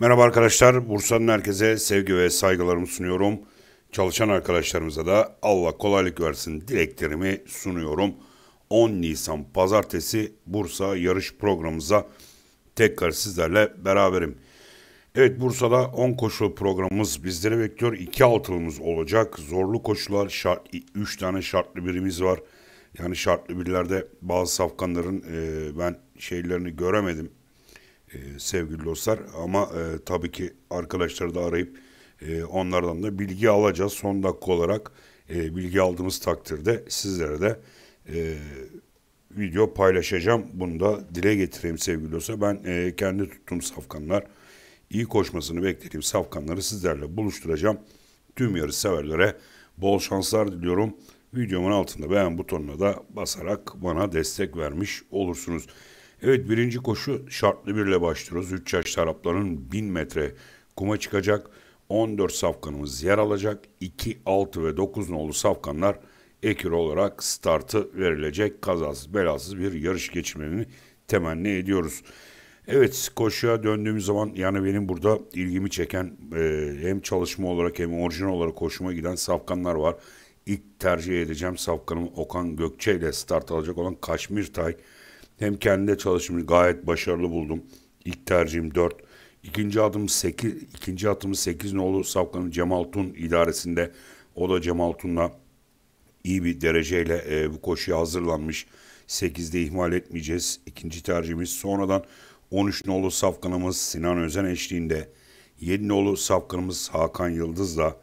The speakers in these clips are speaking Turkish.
Merhaba arkadaşlar, Bursa'nın herkese sevgi ve saygılarımı sunuyorum. Çalışan arkadaşlarımıza da Allah kolaylık versin dileklerimi sunuyorum. 10 Nisan Pazartesi Bursa yarış programımıza tekrar sizlerle beraberim. Evet Bursa'da 10 koşu programımız bizlere bekliyor. 2 altılımız olacak. Zorlu koşular, şart, 3 tane şartlı birimiz var. Yani şartlı birlerde bazı safkanların e, ben şeylerini göremedim e, sevgili dostlar. Ama e, tabii ki arkadaşları da arayıp e, onlardan da bilgi alacağız. Son dakika olarak e, bilgi aldığımız takdirde sizlere de e, video paylaşacağım. Bunu da dile getireyim sevgili dostlar. Ben e, kendi tuttuğum safkanlar iyi koşmasını beklediğim safkanları sizlerle buluşturacağım. Tüm yarış severlere bol şanslar diliyorum. Videomun altında beğen butonuna da basarak bana destek vermiş olursunuz. Evet birinci koşu şartlı birle başlıyoruz. 3 yaş tarafların 1000 metre kuma çıkacak. 14 safkanımız yer alacak. 2, 6 ve 9 nolu safkanlar ekür olarak startı verilecek. Kazasız belasız bir yarış geçirmenin temenni ediyoruz. Evet koşuya döndüğüm zaman yani benim burada ilgimi çeken e, hem çalışma olarak hem orijinal olarak koşuma giden safkanlar var. İlk tercih edeceğim safkanım Okan Gökçe ile start alacak olan Kaşmir Tay. Hem kendi çalışmamı gayet başarılı buldum. İlk tercihim 4. İkinci adım 8, İkinci atımı 8 nolu Safkan'ın Cemal Tun idaresinde. O da Cemal Tun'la iyi bir dereceyle e, bu koşuya hazırlanmış. 8'de ihmal etmeyeceğiz. İkinci tercihimiz sonradan 13 nolu safkanımız Sinan Özen eşliğinde. 7 nolu safkanımız Hakan Yıldız'la.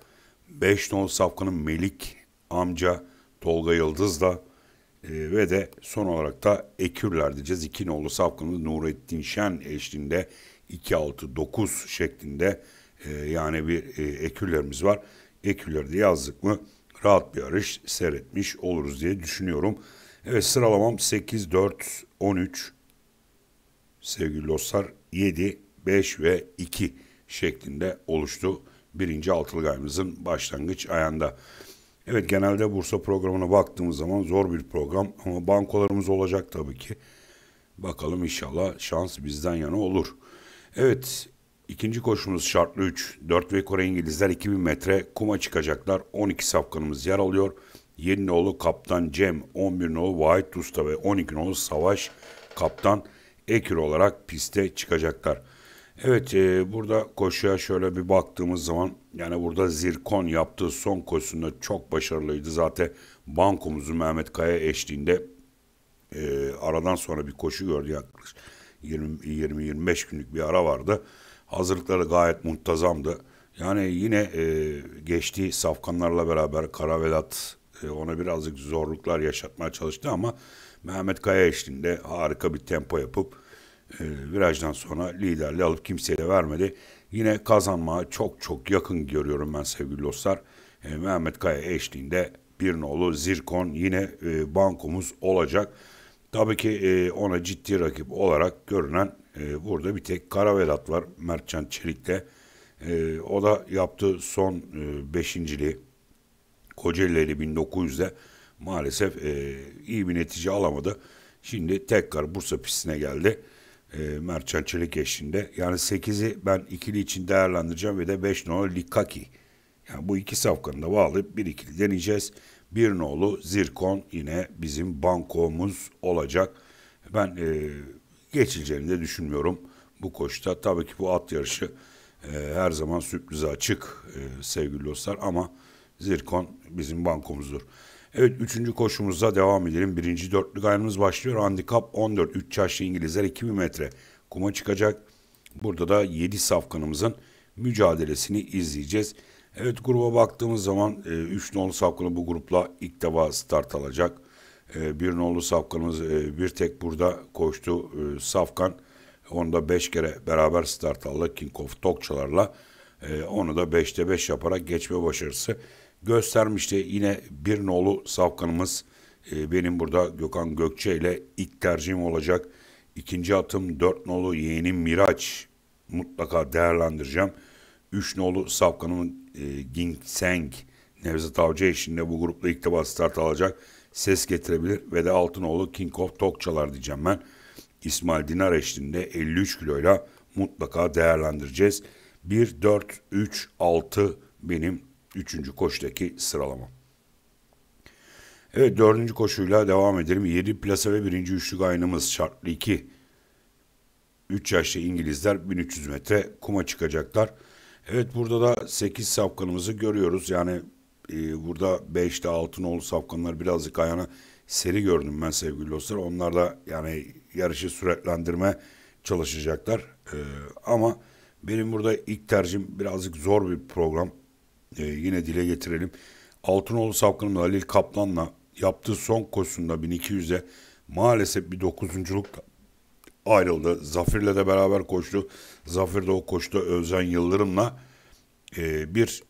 5 nolu safkanı Melik amca Tolga Yıldız'la. Ee, ve de son olarak da Ekürler diyeceğiz. İkinoğlu Safkan'ı Nurettin Şen eşliğinde 2-6-9 şeklinde e, yani bir e, Ekürlerimiz var. Ekürleri de yazdık mı rahat bir yarış seyretmiş oluruz diye düşünüyorum. Evet sıralamam 8-4-13 sevgili dostlar 7, 5 ve 2 şeklinde oluştu. Birinci altılı başlangıç ayağında. Evet genelde Bursa programına baktığımız zaman zor bir program ama bankolarımız olacak tabii ki. Bakalım inşallah şans bizden yana olur. Evet ikinci koşumuz şartlı 3. 4 ve Kore İngilizler 2000 metre kuma çıkacaklar. 12 safkanımız yer alıyor. 7 nolu Kaptan Cem, 11 nolu White Usta ve 12 nolu Savaş Kaptan Ekir olarak piste çıkacaklar. Evet e, burada koşuya şöyle bir baktığımız zaman yani burada Zirkon yaptığı son koşusunda çok başarılıydı. Zaten bankomuzu Mehmet Kaya eşliğinde e, aradan sonra bir koşu gördü yaklaşık 20-25 günlük bir ara vardı. Hazırlıkları gayet muntazamdı. Yani yine e, geçtiği safkanlarla beraber Karavelat e, ona birazcık zorluklar yaşatmaya çalıştı ama Mehmet Kaya eşliğinde harika bir tempo yapıp e, virajdan sonra liderliği alıp kimseye de vermedi. Yine kazanmaya çok çok yakın görüyorum ben sevgili dostlar. E, Mehmet Kaya eşliğinde bir nolu Zirkon yine e, bankomuz olacak. Tabii ki e, ona ciddi rakip olarak görünen e, burada bir tek Karavedat var Mertcan Çelik'te. E, o da yaptığı son e, beşinciliği Kocaeli'li 1900'de maalesef e, iyi bir netice alamadı. Şimdi tekrar Bursa pistine geldi e, Mertcan Çelik eşliğinde. Yani 8'i ben ikili için değerlendireceğim ve de 5 nolu Likaki. Yani bu iki safkanı da bağlayıp bir ikili deneyeceğiz. Bir nolu Zirkon yine bizim bankomuz olacak. Ben e, geçileceğini de düşünmüyorum bu koşta. Tabii ki bu at yarışı e, her zaman sürprize açık e, sevgili dostlar ama Zirkon bizim bankomuzdur. Evet üçüncü koşumuza devam edelim. Birinci dörtlük ayarımız başlıyor. Handikap 14. 3 yaşlı İngilizler 2000 metre kuma çıkacak. Burada da 7 safkanımızın mücadelesini izleyeceğiz. Evet gruba baktığımız zaman 3 e, nolu safkanı bu grupla ilk defa start alacak. 1 e, nolu safkanımız e, bir tek burada koştu safkan. Onu da 5 kere beraber start aldı King of Tokçalarla. Onu da 5'te 5 beş yaparak geçme başarısı göstermişti. Yine bir nolu savkanımız e, benim burada Gökhan Gökçe ile ilk tercihim olacak. İkinci atım dört nolu yeğenim Miraç mutlaka değerlendireceğim. Üç nolu safkanımın e, Ginseng Nevzat Avcı eşliğinde bu grupla ilk defa start alacak. Ses getirebilir ve de Altınoğlu King of Tokçalar diyeceğim ben. İsmail Dinar eşliğinde 53 kiloyla mutlaka değerlendireceğiz. 1, 4, 3, 6 benim Üçüncü koşudaki sıralama. Evet dördüncü koşuyla devam edelim. Yedi plasa ve birinci üçlük aynımız şartlı iki. Üç yaşlı İngilizler 1300 metre kuma çıkacaklar. Evet burada da sekiz safkanımızı görüyoruz. Yani e, burada altın 6'nolu safkanlar birazcık ayağına seri gördüm ben sevgili dostlar. Onlar da yani yarışı süratlendirme çalışacaklar. E, ama benim burada ilk tercihim birazcık zor bir program e, yine dile getirelim. Altınoğlu Savkan'ın Halil Kaplan'la yaptığı son koşusunda 1200'e maalesef bir dokuzunculuk ayrıldı. Zafir'le de beraber koştu. Zafir de o koştu Özcan Yıldırım'la e, bir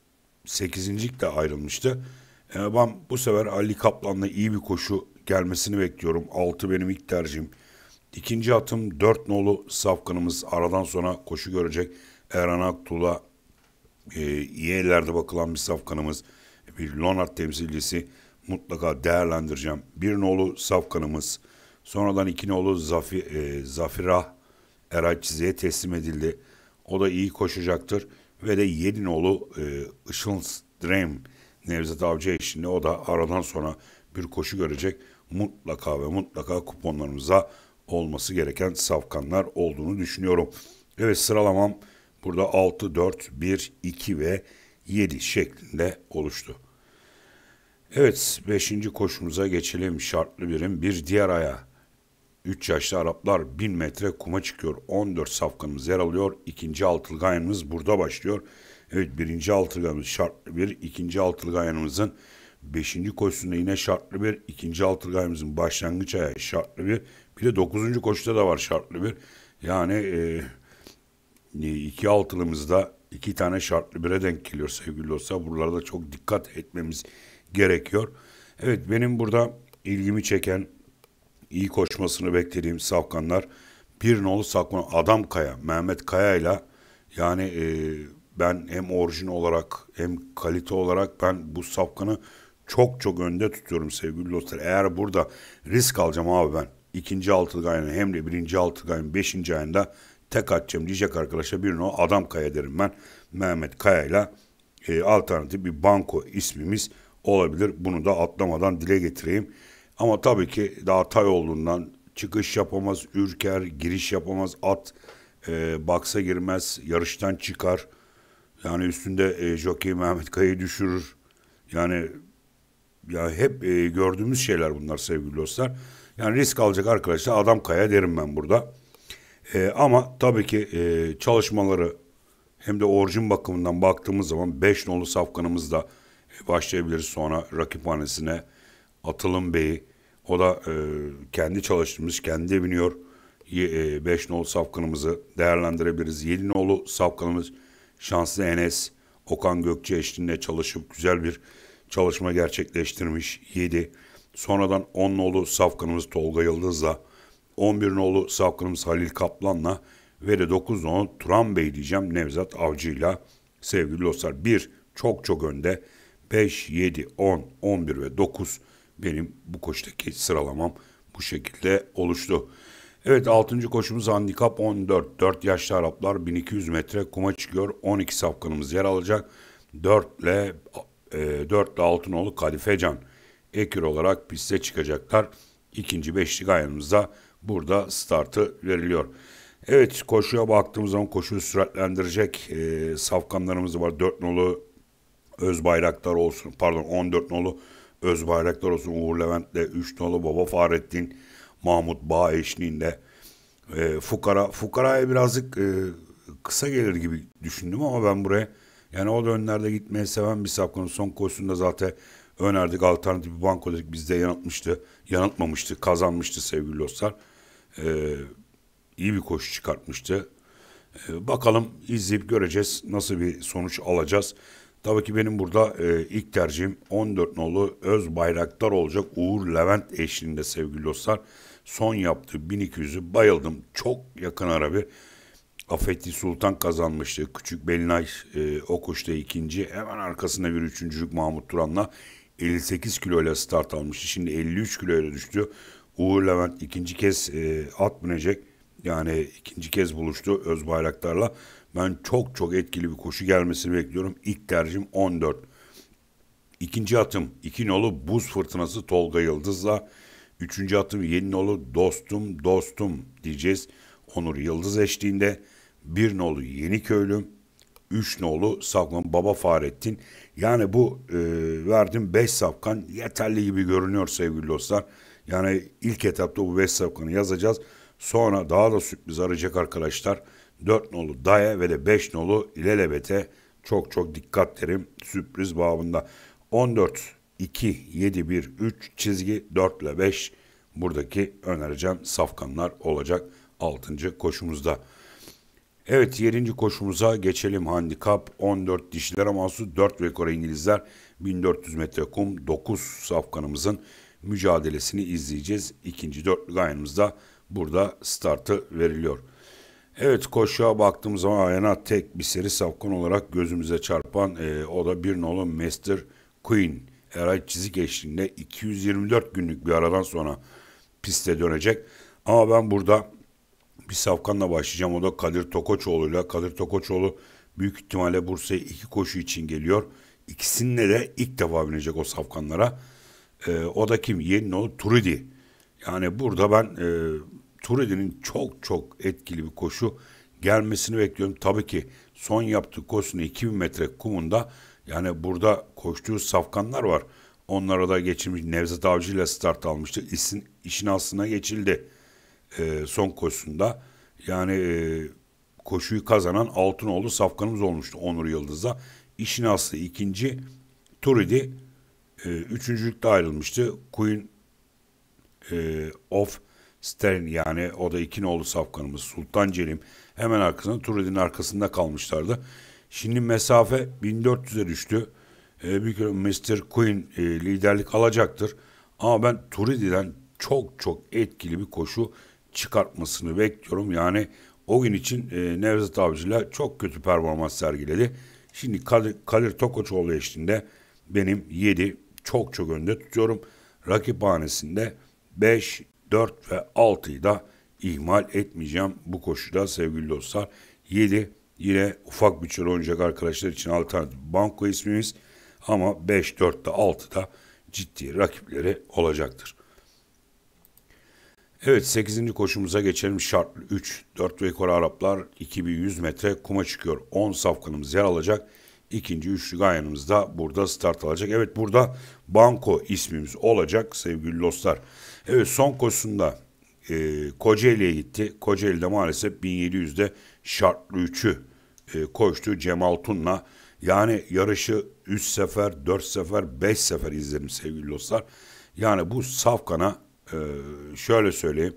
de ayrılmıştı. E, ben bu sefer Ali Kaplan'la iyi bir koşu gelmesini bekliyorum. Altı benim ilk tercihim. İkinci atım dört nolu safkanımız aradan sonra koşu görecek. Erhan Aktul'a e, iyi ellerde bakılan bir safkanımız, bir Lonard temsilcisi mutlaka değerlendireceğim. Bir nolu safkanımız, sonradan iki nolu Zafi, e, Zafirah Eray teslim edildi. O da iyi koşacaktır. Ve de yedi nolu e, Işıl's Dream Nevzat Avcı eşliğinde o da aradan sonra bir koşu görecek. Mutlaka ve mutlaka kuponlarımıza olması gereken safkanlar olduğunu düşünüyorum. Evet sıralamam Burada 6, 4, 1, 2 ve 7 şeklinde oluştu. Evet 5. koşumuza geçelim şartlı birim bir diğer aya. 3 yaşlı Araplar 1000 metre kuma çıkıyor. 14 safkanımız yer alıyor. İkinci altılgayanımız burada başlıyor. Evet birinci altılgayanımız şartlı bir. ikinci altılgayanımızın beşinci koşusunda yine şartlı bir. ikinci altılgayanımızın başlangıç ayağı şartlı bir. Bir de dokuzuncu koşuda da var şartlı bir. Yani e, ee, iki altılımızda iki tane şartlı bire denk geliyor sevgili olsa buralarda çok dikkat etmemiz gerekiyor. Evet benim burada ilgimi çeken iyi koşmasını beklediğim savkanlar bir nolu savkan Adam Kaya, Mehmet Kaya ile yani e, ben hem orijin olarak hem kalite olarak ben bu safkanı çok çok önde tutuyorum sevgili dostlar. Eğer burada risk alacağım abi ben ikinci altı ayının hem de birinci altı ayının beşinci ayında tek atacağım diyecek arkadaşlar birine o adam Kaya derim ben. Mehmet Kaya ile alternatif bir banko ismimiz olabilir. Bunu da atlamadan dile getireyim. Ama tabii ki daha tay olduğundan çıkış yapamaz, ürker, giriş yapamaz, at e, baksa girmez, yarıştan çıkar. Yani üstünde e, jockey Mehmet Kaya'yı düşürür. Yani ya hep e, gördüğümüz şeyler bunlar sevgili dostlar. Yani risk alacak arkadaşlar adam kaya derim ben burada. E, ama tabii ki e, çalışmaları hem de orijin bakımından baktığımız zaman 5 nolu safkanımız da e, başlayabiliriz. Sonra rakip rakiphanesine Atılım Bey'i o da e, kendi çalıştığımız, kendi biniyor. 5 e, nolu safkanımızı değerlendirebiliriz. 7 nolu safkanımız Şanslı Enes, Okan Gökçe eşliğinde çalışıp güzel bir çalışma gerçekleştirmiş. 7. Sonradan 10 nolu safkanımız Tolga Yıldız'la 11 nolu savcımız Halil Kaplan'la ve de 9 nolu Turan Bey diyeceğim Nevzat Avcı'yla sevgili dostlar 1 çok çok önde 5, 7, 10, 11 ve 9 benim bu koştaki sıralamam bu şekilde oluştu. Evet 6. koşumuz handikap 14. 4 yaşlı Araplar 1200 metre kuma çıkıyor. 12 safkanımız yer alacak. 4 ile e, 4 ile Altınoğlu Kadifecan ekür olarak piste çıkacaklar. İkinci beşli ayağımızda burada startı veriliyor. Evet koşuya baktığımız zaman koşuyu süratlendirecek e, safkanlarımız var. 4 nolu Öz Bayraktar olsun pardon 14 nolu Öz Bayraktar olsun Uğur Levent de 3 nolu Baba Fahrettin Mahmut Bağ eşliğinde e, Fukara Fukara'ya birazcık e, kısa gelir gibi düşündüm ama ben buraya yani o da gitmeyi seven bir safkanın son koşusunda zaten önerdik. Alternatif bir banko dedik. Bizde yanıltmıştı. Yanıltmamıştı. Kazanmıştı sevgili dostlar. Ee, iyi bir koşu çıkartmıştı. Ee, bakalım izleyip göreceğiz. Nasıl bir sonuç alacağız. Tabii ki benim burada e, ilk tercihim 14 nolu Öz Bayraktar olacak Uğur Levent eşliğinde sevgili dostlar. Son yaptığı 1200'ü bayıldım. Çok yakın ara bir Afetti Sultan kazanmıştı. Küçük Belinay e, Okuş da ikinci. Hemen arkasında bir üçüncülük Mahmut Turan'la. 58 kilo ile start almıştı. Şimdi 53 kilo ile düştü. Uğur Levent ikinci kez e, at binecek. Yani ikinci kez buluştu Öz bayraklarla. Ben çok çok etkili bir koşu gelmesini bekliyorum. İlk tercihim 14. İkinci atım 2 nolu Buz Fırtınası Tolga Yıldız'la. Üçüncü atım 7 nolu Dostum Dostum diyeceğiz. Onur Yıldız eşliğinde. 1 nolu Yeni Köylüm. 3 nolu Saklan Baba Fahrettin. Yani bu e, verdiğim 5 safkan yeterli gibi görünüyor sevgili dostlar. Yani ilk etapta bu 5 safkanı yazacağız. Sonra daha da sürpriz arayacak arkadaşlar. 4 nolu Daya ve de 5 nolu İlelebet'e çok çok dikkat derim sürpriz babında. 14, 2, 7, 1, 3 çizgi 4 ile 5 buradaki önereceğim safkanlar olacak 6. koşumuzda. Evet 7. koşumuza geçelim. Handikap 14 dişilere mahsus 4 rekor İngilizler 1400 metre kum 9 safkanımızın mücadelesini izleyeceğiz. İkinci dörtlü ayınımızda burada startı veriliyor. Evet koşuya baktığımız zaman ayağına tek bir seri safkan olarak gözümüze çarpan e, o da bir nolu Master Queen. Eray çizik eşliğinde 224 günlük bir aradan sonra piste dönecek. Ama ben burada bir safkanla başlayacağım. O da Kadir Tokoçoğlu'yla. Kadir Tokoçoğlu büyük ihtimalle Bursa'ya iki koşu için geliyor. İkisinde de ilk defa binecek o safkanlara. E, o da kim? Yeni oğlu Turidi. Yani burada ben e, Turidi'nin çok çok etkili bir koşu gelmesini bekliyorum. Tabii ki son yaptığı koşunu 2000 metre kumunda yani burada koştuğu safkanlar var. Onlara da geçirmiş Nevzat Avcı ile start almıştı. İşin, işin aslına geçildi e, son koşusunda. Yani e, koşuyu kazanan Altınoğlu Safkan'ımız olmuştu Onur Yıldız'da. İşin aslı ikinci Turidi e, üçüncülükte ayrılmıştı. Queen e, of Stern yani o da İkinoğlu Safkan'ımız Sultan Celim hemen arkasında Turidi'nin arkasında kalmışlardı. Şimdi mesafe 1400'e düştü. E, bir Mr. Queen e, liderlik alacaktır. Ama ben Turidi'den çok çok etkili bir koşu çıkartmasını bekliyorum. Yani o gün için e, Nevzat Avcı'yla çok kötü performans sergiledi. Şimdi Kadir, Kadir Tokoçoğlu eşliğinde benim 7 çok çok önde tutuyorum. Rakip hanesinde 5, 4 ve 6'yı da ihmal etmeyeceğim bu koşuda sevgili dostlar. 7 yine ufak bütçeli oynayacak arkadaşlar için alternatif banko ismimiz ama 5, 4'te da ciddi rakipleri olacaktır. Evet 8. koşumuza geçelim. Şartlı 3, 4 ve Kore Araplar 2100 metre kuma çıkıyor. 10 safkanımız yer alacak. İkinci üçlü gayanımız da burada start alacak. Evet burada Banko ismimiz olacak sevgili dostlar. Evet son koşusunda e, Kocaeli'ye gitti. Kocaeli'de maalesef 1700'de şartlı 3'ü e, koştu Cemal Tun'la. Yani yarışı 3 sefer, 4 sefer, 5 sefer izledim sevgili dostlar. Yani bu Safkan'a e, şöyle söyleyeyim.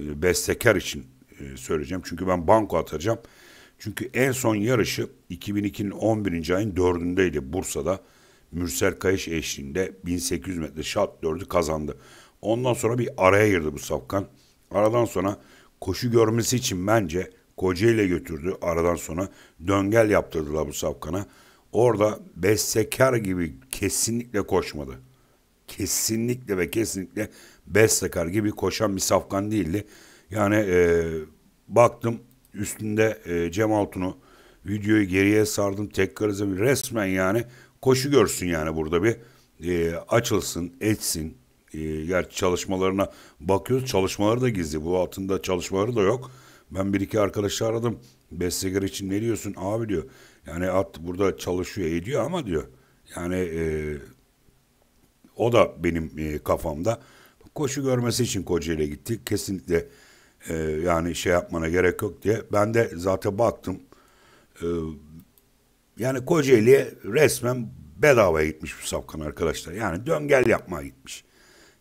E, bestekar için e, söyleyeceğim. Çünkü ben banko atacağım. Çünkü en son yarışı 2002'nin 11. ayın 4'ündeydi Bursa'da. Mürsel Kayış eşliğinde 1800 metre şart 4'ü kazandı. Ondan sonra bir araya girdi bu Safkan. Aradan sonra koşu görmesi için bence Kocaeli'ye götürdü. Aradan sonra döngel yaptırdılar bu Safkan'a. Orada bestekar gibi kesinlikle koşmadı. Kesinlikle ve kesinlikle bestekar gibi koşan bir safkan değildi. Yani e, baktım üstünde e, Cem Altun'u videoyu geriye sardım tekrar izledim. Resmen yani koşu görsün yani burada bir e, açılsın etsin. E, gerçi çalışmalarına bakıyoruz çalışmaları da gizli bu altında çalışmaları da yok. Ben bir iki arkadaşı aradım. Bestekar için ne diyorsun abi diyor. Yani at burada çalışıyor ediyor ama diyor. Yani e, o da benim e, kafamda koşu görmesi için Kocaeli'ye gittik. Kesinlikle e, yani şey yapmana gerek yok diye. Ben de zaten baktım. E, yani Kocaeli'ye resmen bedavaya gitmiş bu sapkan arkadaşlar. Yani döngel yapmaya gitmiş.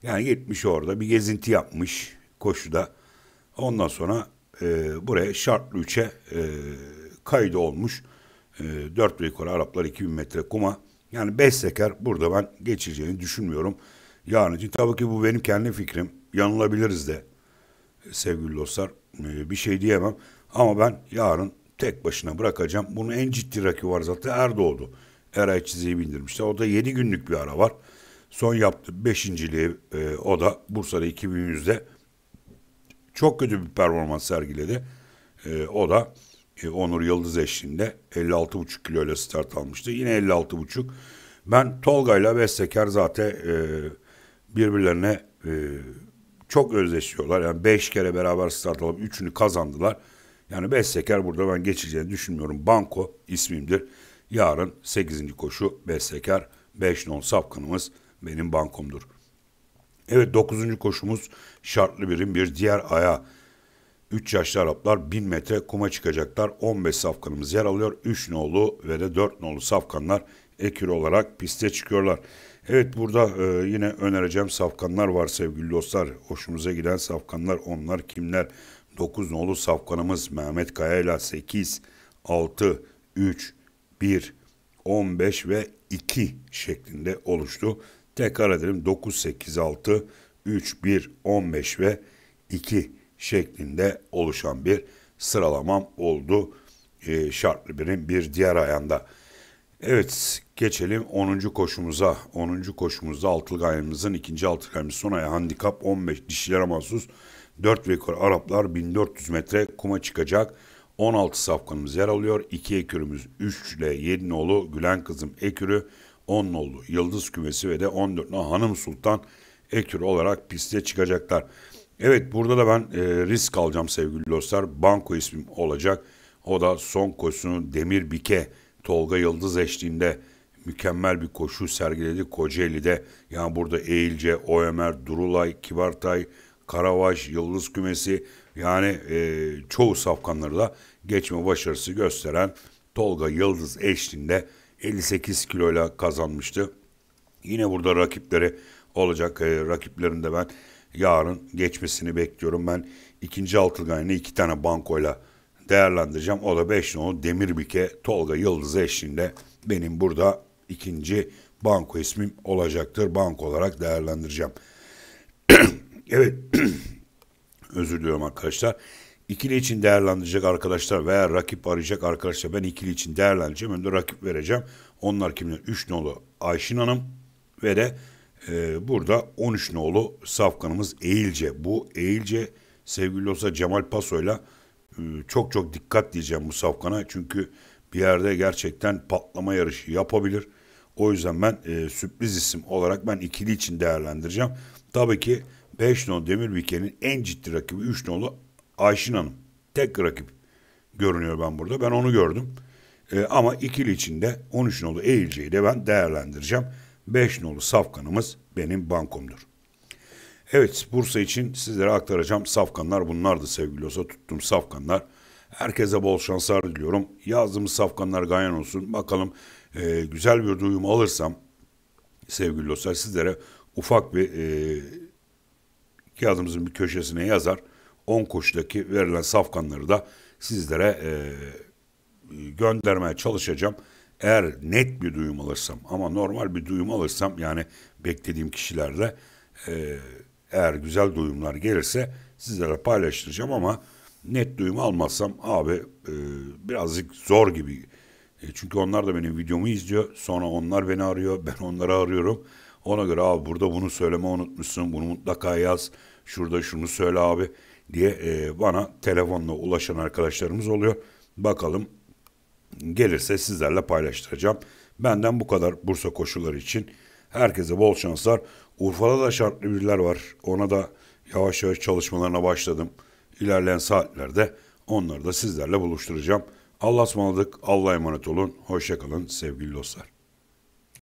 Yani gitmiş orada bir gezinti yapmış koşuda. Ondan sonra e, buraya şartlı üçe e, kaydı olmuş. E, 4 ve yukarı Araplar 2000 metre kuma. Yani 5 seker burada ben geçeceğini düşünmüyorum. Yarın için tabii ki bu benim kendi fikrim. Yanılabiliriz de sevgili dostlar. Ee, bir şey diyemem. Ama ben yarın tek başına bırakacağım. Bunun en ciddi rakibi var zaten Erdoğdu. Eray çiziyi bindirmişler. O da 7 günlük bir ara var. Son yaptı beşinciliği e, o da Bursa'da 2100'de çok kötü bir performans sergiledi. E, o da e, Onur Yıldız eşliğinde 56,5 kilo ile start almıştı. Yine 56,5. Ben Tolga ile Besteker zaten e, birbirlerine e, çok özleşiyorlar. Yani beş kere beraber start alıp üçünü kazandılar. Yani Besseker burada ben geçeceğini düşünmüyorum. Banko ismimdir. Yarın 8. koşu Besseker 5 non sapkınımız benim bankomdur. Evet 9. koşumuz şartlı birim bir diğer aya. 3 yaşlı Araplar 1000 metre kuma çıkacaklar. 15 safkanımız yer alıyor. 3 nolu ve de 4 nolu safkanlar ekür olarak piste çıkıyorlar. Evet burada e, yine önereceğim safkanlar var sevgili dostlar. Hoşumuza giden safkanlar onlar kimler? 9 nolu safkanımız Mehmet Kaya ile 8, 6, 3, 1, 15 ve 2 şeklinde oluştu. Tekrar edelim 9, 8, 6, 3, 1, 15 ve 2 şeklinde oluşan bir sıralamam oldu. E, şartlı birin bir diğer ayağında. Evet geçelim 10. koşumuza. 10. koşumuzda altılgayımızın ikinci altılgayımız son ayağı handikap 15 dişilere mahsus 4 rekor Araplar 1400 metre kuma çıkacak. 16 safkanımız yer alıyor. 2 ekürümüz 3 ile 7 nolu Gülen Kızım ekürü 10 nolu Yıldız Kümesi ve de 14 nolu Hanım Sultan ekürü olarak piste çıkacaklar. Evet burada da ben e, risk alacağım sevgili dostlar. Banko ismim olacak. O da son koşusunu Demir Bike Tolga Yıldız eşliğinde mükemmel bir koşu sergiledi Kocaeli'de. Yani burada Eğilce, Ömer, Durulay, Kibartay, Karavaş, Yıldız Kümesi yani e, çoğu safkanları da geçme başarısı gösteren Tolga Yıldız eşliğinde 58 kiloyla kazanmıştı. Yine burada rakipleri olacak e, rakiplerinde ben yarın geçmesini bekliyorum. Ben ikinci altılgayını iki tane bankoyla değerlendireceğim. O da 5 nolu Demirbike Tolga Yıldız eşliğinde benim burada ikinci banko ismim olacaktır. Banko olarak değerlendireceğim. evet. Özür diliyorum arkadaşlar. İkili için değerlendirecek arkadaşlar veya rakip arayacak arkadaşlar ben ikili için değerlendireceğim. Önde rakip vereceğim. Onlar kimler? 3 nolu Ayşin Hanım ve de e, burada 13 nolu safkanımız Eğilce. Bu Eğilce sevgili olsa Cemal Paso'yla ile ee, çok çok dikkat diyeceğim bu safkana. Çünkü bir yerde gerçekten patlama yarışı yapabilir. O yüzden ben e, sürpriz isim olarak ben ikili için değerlendireceğim. Tabii ki 5 nolu Demirbike'nin en ciddi rakibi 3 nolu Ayşin Hanım. Tek rakip görünüyor ben burada. Ben onu gördüm. E, ama ikili içinde 13 nolu Eğilce'yi de ben değerlendireceğim. 5 nolu safkanımız benim bankomdur. Evet Bursa için sizlere aktaracağım safkanlar bunlardı sevgili olsa tuttum safkanlar. Herkese bol şanslar diliyorum. Yazdığımız safkanlar gayen olsun. Bakalım e, güzel bir duyum alırsam sevgili dostlar sizlere ufak bir e, kağıdımızın bir köşesine yazar. 10 koşudaki verilen safkanları da sizlere e, göndermeye çalışacağım. Eğer net bir duyum alırsam ama normal bir duyum alırsam yani beklediğim kişilerde e, eğer güzel duyumlar gelirse sizlere paylaştıracağım ama net duyum almazsam abi e, birazcık zor gibi. E, çünkü onlar da benim videomu izliyor. Sonra onlar beni arıyor. Ben onları arıyorum. Ona göre abi burada bunu söyleme unutmuşsun. Bunu mutlaka yaz. Şurada şunu söyle abi diye e, bana telefonla ulaşan arkadaşlarımız oluyor. Bakalım gelirse sizlerle paylaştıracağım. Benden bu kadar Bursa koşulları için. Herkese bol şanslar. Urfa'da da şartlı biriler var. Ona da yavaş yavaş çalışmalarına başladım. İlerleyen saatlerde onları da sizlerle buluşturacağım. Allah'a ısmarladık. Allah'a emanet olun. Hoşçakalın sevgili dostlar.